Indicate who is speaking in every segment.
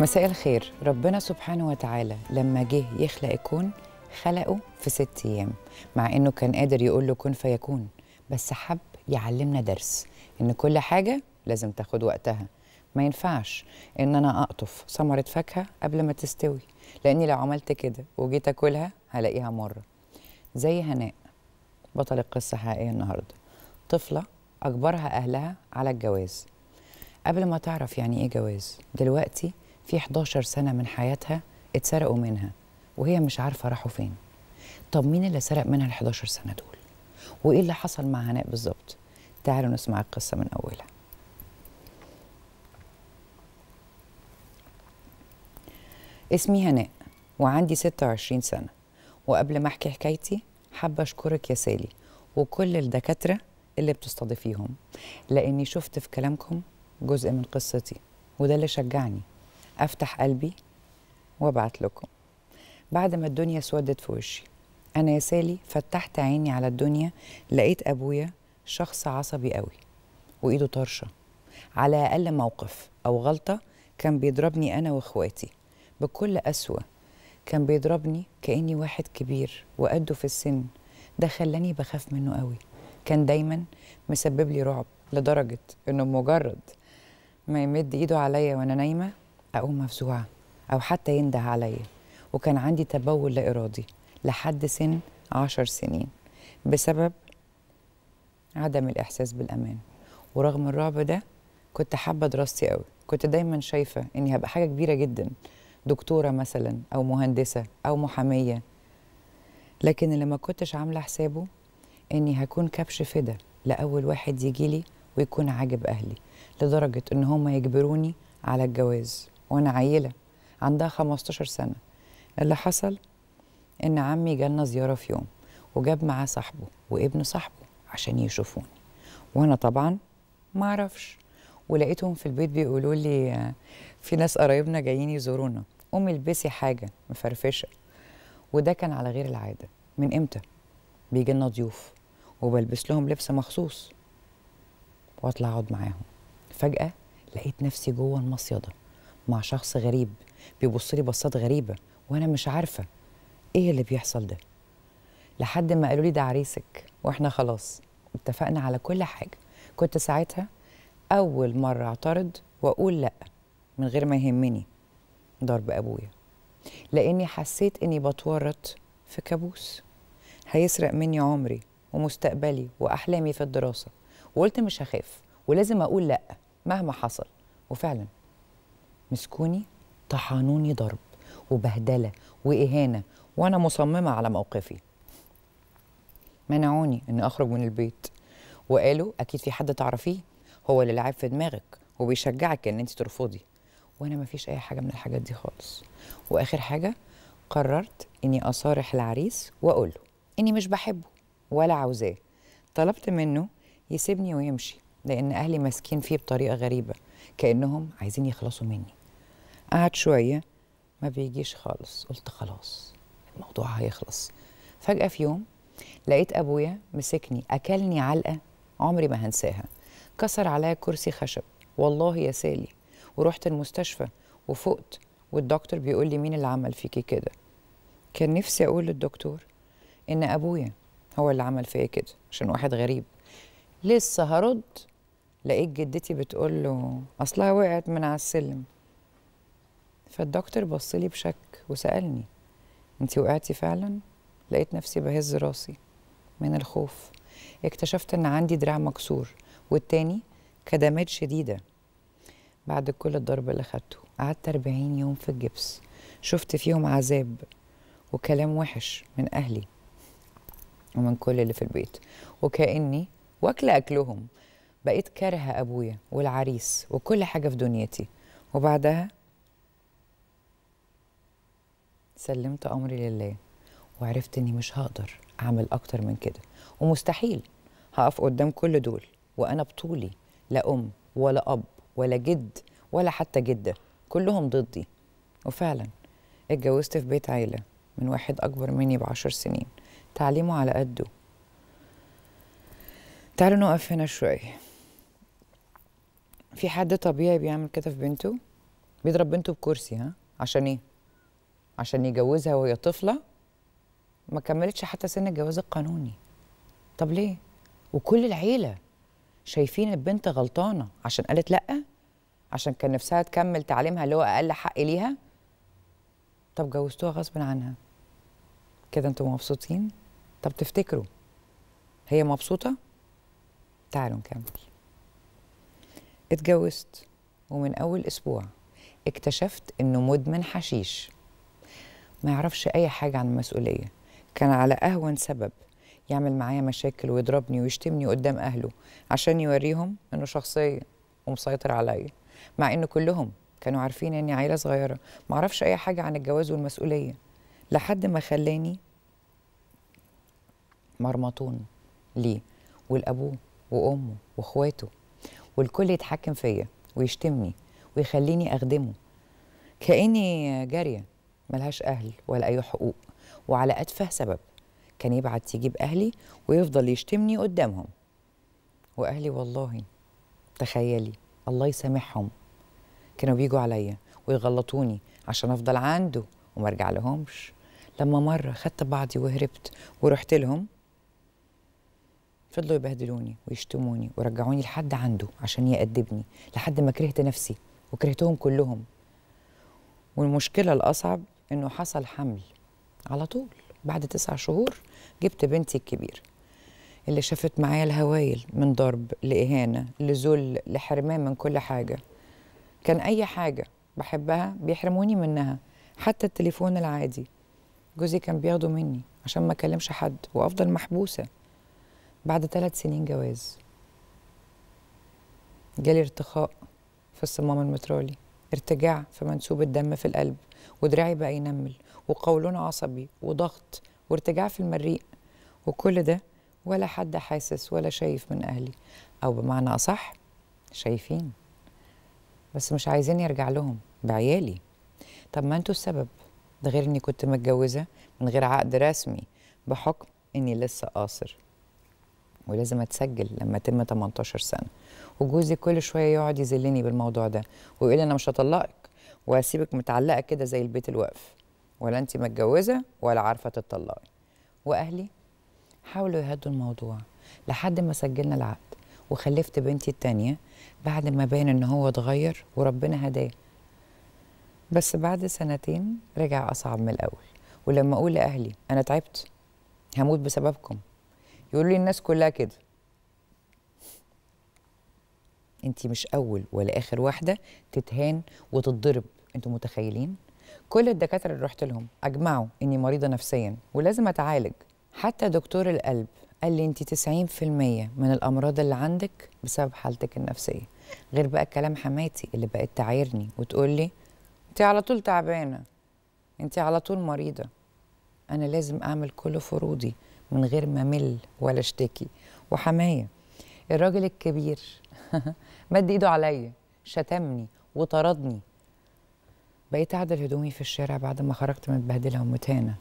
Speaker 1: مساء الخير ربنا سبحانه وتعالى لما جه يخلق الكون خلقه في ست ايام مع انه كان قادر يقول له كن فيكون بس حب يعلمنا درس ان كل حاجه لازم تاخد وقتها ما ينفعش ان انا اقطف ثمره فاكهه قبل ما تستوي لاني لو عملت كده وجيت اكلها هلاقيها مره زي هناء بطل القصه حقيقيه النهارده طفله اجبرها اهلها على الجواز قبل ما تعرف يعني ايه جواز دلوقتي في 11 سنة من حياتها اتسرقوا منها وهي مش عارفة راحوا فين طب مين اللي سرق منها ال 11 سنة دول وإيه اللي حصل مع هناء بالظبط تعالوا نسمع القصة من أولها اسمي هناء وعندي 26 سنة وقبل ما أحكي حكايتي حابة أشكرك يا سالي وكل الدكاترة اللي بتستضيفيهم لأني شفت في كلامكم جزء من قصتي وده اللي شجعني افتح قلبي وابعت لكم بعد ما الدنيا سودت في وشي انا يا سالي فتحت عيني على الدنيا لقيت ابويا شخص عصبي قوي وايده طرشه على اقل موقف او غلطه كان بيضربني انا واخواتي بكل قسوه كان بيضربني كاني واحد كبير وقده في السن ده خلاني بخاف منه قوي كان دايما مسبب لي رعب لدرجه انه مجرد ما يمد ايده عليا وانا نايمه أقوم مفزوعة أو حتى ينده عليا وكان عندي تبول لا إرادي لحد سن عشر سنين بسبب عدم الإحساس بالأمان ورغم الرعب ده كنت حابة دراستي قوي كنت دايما شايفة إني هبقى حاجة كبيرة جدا دكتورة مثلا أو مهندسة أو محامية لكن اللي ما كنتش عاملة حسابه إني هكون كبش فدا لأول واحد يجيلي ويكون عاجب أهلي لدرجة إن هما يجبروني على الجواز وانا عيله عندها 15 سنه اللي حصل ان عمي جالنا زياره في يوم وجاب معاه صاحبه وابن صاحبه عشان يشوفوني وانا طبعا ما اعرفش ولقيتهم في البيت بيقولوا لي في ناس قرايبنا جايين يزورونا قومي البسي حاجه مفرفشه وده كان على غير العاده من امتى بيجي لنا ضيوف وبلبس لهم لبس مخصوص واطلع اقعد معاهم فجاه لقيت نفسي جوه المصيده مع شخص غريب بيبص لي بصات غريبه وانا مش عارفه ايه اللي بيحصل ده لحد ما قالوا لي ده عريسك واحنا خلاص اتفقنا على كل حاجه كنت ساعتها اول مره اعترض واقول لا من غير ما يهمني ضرب ابويا لاني حسيت اني بتورط في كابوس هيسرق مني عمري ومستقبلي واحلامي في الدراسه وقلت مش هخاف ولازم اقول لا مهما حصل وفعلا مسكوني طحنوني ضرب وبهدلة وإهانة وأنا مصممة على موقفي منعوني إن أخرج من البيت وقالوا أكيد في حد تعرفيه هو اللي لعب في دماغك وبيشجعك إن أنت ترفضي وأنا مفيش أي حاجة من الحاجات دي خالص وآخر حاجة قررت إني أصارح العريس وأقوله إني مش بحبه ولا عاوزاه طلبت منه يسيبني ويمشي لأن أهلي ماسكين فيه بطريقة غريبة كأنهم عايزين يخلصوا مني قعد شويه ما بيجيش خالص قلت خلاص الموضوع هيخلص فجاه في يوم لقيت ابويا مسكني اكلني علقه عمري ما هنساها كسر عليا كرسي خشب والله يا سالي ورحت المستشفى وفقت والدكتور بيقول لي مين اللي عمل فيكي كده كان نفسي اقول للدكتور ان ابويا هو اللي عمل فيا كده عشان واحد غريب لسه هرد لقيت جدتي بتقول له اصلها وقعت من على السلم فالدكتور بص لي بشك وسالني انت وقعتي فعلا لقيت نفسي بهز راسي من الخوف اكتشفت ان عندي دراع مكسور والتاني كدمات شديده بعد كل الضرب اللي خدته قعدت 40 يوم في الجبس شفت فيهم عذاب وكلام وحش من اهلي ومن كل اللي في البيت وكاني واكله اكلهم بقيت كارهه ابويا والعريس وكل حاجه في دنيتي وبعدها سلمت امري لله وعرفت اني مش هقدر اعمل اكتر من كده ومستحيل هقف قدام كل دول وانا بطولي لا ام ولا اب ولا جد ولا حتى جده كلهم ضدي وفعلا اتجوزت في بيت عيله من واحد اكبر مني بعشر سنين تعليمه على قده تعالوا نقف هنا شويه في حد طبيعي بيعمل كده في بنته بيضرب بنته بكرسي ها عشان ايه عشان يجوزها وهي طفله ما كملتش حتى سن الجواز القانوني طب ليه وكل العيله شايفين البنت غلطانه عشان قالت لا عشان كان نفسها تكمل تعليمها اللي هو اقل حق ليها طب جوزتوها غصب عنها كده انتوا مبسوطين طب تفتكروا هي مبسوطه تعالوا نكمل اتجوزت ومن اول اسبوع اكتشفت انه مدمن حشيش ما يعرفش اي حاجه عن المسؤوليه كان على اهون سبب يعمل معايا مشاكل ويضربني ويشتمني قدام اهله عشان يوريهم انه شخصيه ومسيطر عليا مع ان كلهم كانوا عارفين اني عيله صغيره ما اعرفش اي حاجه عن الجواز والمسؤوليه لحد ما خلاني مرمطون ليه والابوه وامه واخواته والكل يتحكم فيا ويشتمني ويخليني اخدمه كاني جاريه ملهاش أهل ولا أي حقوق وعلى أتفه سبب كان يبعت يجيب أهلي ويفضل يشتمني قدامهم وأهلي والله تخيلي الله يسامحهم كانوا بيجوا عليا ويغلطوني عشان أفضل عنده وما أرجع لهمش لما مرة خدت بعضي وهربت ورحت لهم فضلوا يبهدلوني ويشتموني ورجعوني لحد عنده عشان يأدبني لحد ما كرهت نفسي وكرهتهم كلهم والمشكلة الأصعب انه حصل حمل على طول بعد تسع شهور جبت بنتي الكبيره اللي شافت معايا الهوايل من ضرب لاهانه لذل لحرمان من كل حاجه كان اي حاجه بحبها بيحرموني منها حتى التليفون العادي جوزي كان بياخده مني عشان ما اكلمش حد وافضل محبوسه بعد ثلاث سنين جواز جالي ارتخاء في الصمام المترالي ارتجاع في منسوب الدم في القلب ودراعي بقى ينمل وقولون عصبي وضغط وارتجاع في المريء وكل ده ولا حد حاسس ولا شايف من أهلي أو بمعنى أصح شايفين بس مش عايزين يرجع لهم بعيالي طب ما انتوا السبب ده غير اني كنت متجوزة من غير عقد رسمي بحكم اني لسه قاصر ولازم اتسجل لما تم 18 سنة وجوزي كل شوية يقعد يذلني بالموضوع ده ويقول انا مش هطلقك وهسيبك متعلقه كده زي البيت الواقف ولا انت متجوزه ولا عارفه تتطلقي واهلي حاولوا يهدوا الموضوع لحد ما سجلنا العقد وخلفت بنتي التانية بعد ما بان ان هو اتغير وربنا هداه بس بعد سنتين رجع اصعب من الاول ولما اقول لاهلي انا تعبت هموت بسببكم يقولوا لي الناس كلها كده انت مش اول ولا اخر واحده تتهان وتتضرب انتم متخيلين كل الدكاتره اللي رحت لهم اجمعوا اني مريضه نفسيا ولازم اتعالج حتى دكتور القلب قال لي انت 90% من الامراض اللي عندك بسبب حالتك النفسيه غير بقى كلام حماتي اللي بقت تعايرني وتقول لي انت على طول تعبانه انت على طول مريضه انا لازم اعمل كل فروضي من غير ما مل ولا اشتكي وحمايه الراجل الكبير مد ايده عليا شتمني وطردني بقيت اعدل هدومي في الشارع بعد ما خرجت متبهدله ومتهانه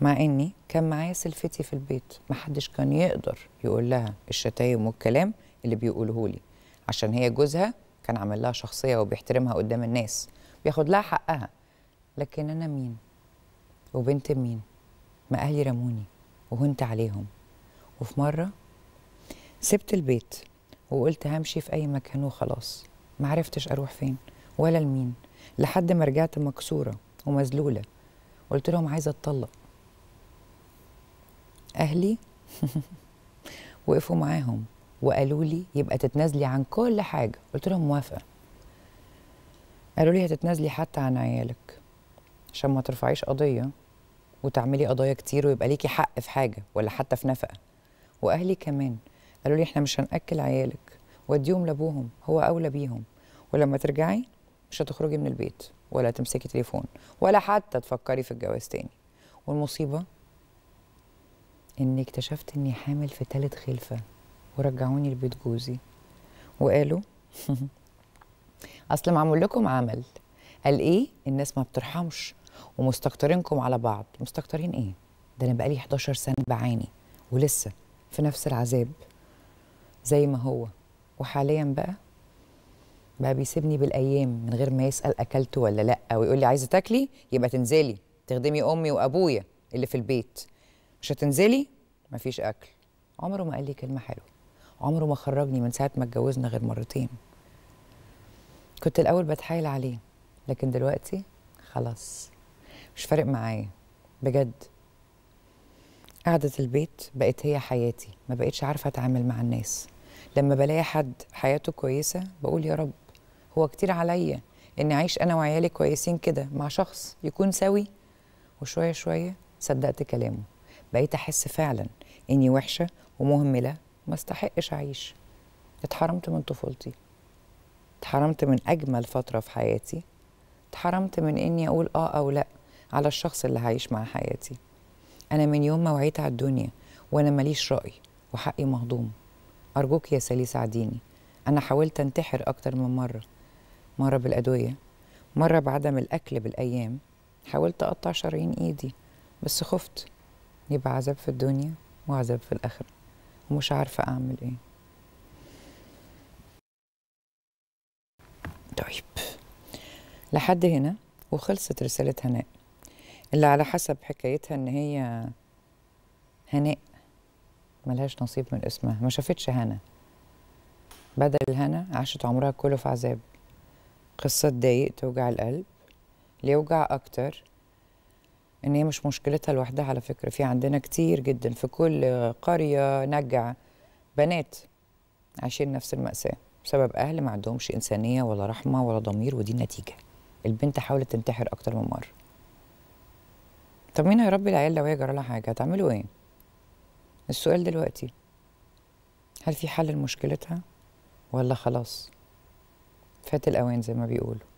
Speaker 1: مع اني كان معايا سلفتي في البيت محدش كان يقدر يقول لها الشتايم والكلام اللي بيقوله لي عشان هي جوزها كان عامل لها شخصيه وبيحترمها قدام الناس بياخد لها حقها لكن انا مين وبنت مين ما اهلي رموني وهنت عليهم وفي مره سبت البيت وقلت همشي في اي مكان وخلاص معرفتش اروح فين ولا لمين لحد ما رجعت مكسوره ومذلوله قلت لهم عايزه اتطلق اهلي وقفوا معاهم وقالوا لي يبقى تتنازلي عن كل حاجه قلت لهم موافقه قالوا لي هتتنازلي حتى عن عيالك عشان ما ترفعيش قضيه وتعملي قضايا كتير ويبقى ليكي حق في حاجه ولا حتى في نفقه واهلي كمان قالوا لي احنا مش هناكل عيالك وديهم لابوهم هو اولى بيهم ولما ترجعي مش هتخرجي من البيت ولا تمسكي تليفون ولا حتى تفكري في الجواز تاني والمصيبه اني اكتشفت اني حامل في تالت خلفه ورجعوني لبيت جوزي وقالوا اصل معمول لكم عمل قال ايه الناس ما بترحمش ومستكترينكم على بعض مستكترين ايه ده انا بقالي 11 سنه بعاني ولسه في نفس العذاب زي ما هو وحاليا بقى بقى بيسيبني بالايام من غير ما يسال اكلت ولا لا ويقول لي عايزه تاكلي يبقى تنزلي تخدمي امي وابويا اللي في البيت مش هتنزلي مفيش اكل عمره ما قال لي كلمه حلوه عمره ما خرجني من ساعه ما اتجوزنا غير مرتين كنت الاول بتحايل عليه لكن دلوقتي خلاص مش فارق معايا بجد قعدة البيت بقت هي حياتي ما بقتش عارفة أتعامل مع الناس لما بلاقي حد حياته كويسة بقول يا رب هو كتير عليا اني اعيش انا وعيالي كويسين كده مع شخص يكون سوي وشويه شويه صدقت كلامه بقيت احس فعلا اني وحشه ومهمله ما استحقش اعيش اتحرمت من طفولتي اتحرمت من اجمل فتره في حياتي اتحرمت من اني اقول اه او لا على الشخص اللي هعيش مع حياتي انا من يوم ما وعيت على الدنيا وانا ماليش راي وحقي مهضوم ارجوك يا سالي ساعديني انا حاولت انتحر اكتر من مره مرة بالأدوية مرة بعدم الأكل بالأيام حاولت أقطع شرايين إيدي بس خفت يبقى عذاب في الدنيا وعذاب في الآخرة ومش عارفة أعمل إيه طيب لحد هنا وخلصت رسالة هناء اللي على حسب حكايتها إن هي هناء ملهاش نصيب من اسمها ما شافتش هنا بدل هنا عاشت عمرها كله في عذاب قصة تضايق توجع القلب ليوجع أكتر إن هي مش مشكلتها لوحدها على فكرة في عندنا كتير جدا في كل قرية نجع بنات عايشين نفس المأساة بسبب أهل ما عندهمش إنسانية ولا رحمة ولا ضمير ودي النتيجة البنت حاولت تنتحر أكتر من مرة طب مين هيربي العيال لو هي جرى لها حاجة هتعملوا إيه؟ السؤال دلوقتي هل في حل لمشكلتها ولا خلاص فات الاوان زي ما بيقولوا